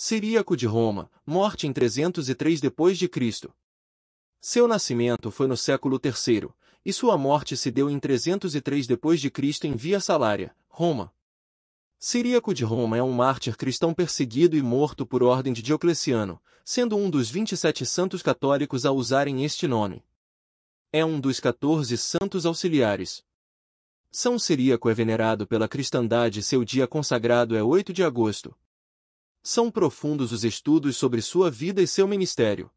Siríaco de Roma, morte em 303 d.C. Seu nascimento foi no século III, e sua morte se deu em 303 d.C. em Via Salária, Roma. Siríaco de Roma é um mártir cristão perseguido e morto por ordem de Diocleciano, sendo um dos 27 santos católicos a usarem este nome. É um dos 14 santos auxiliares. São Siríaco é venerado pela cristandade e seu dia consagrado é 8 de agosto. São profundos os estudos sobre sua vida e seu ministério.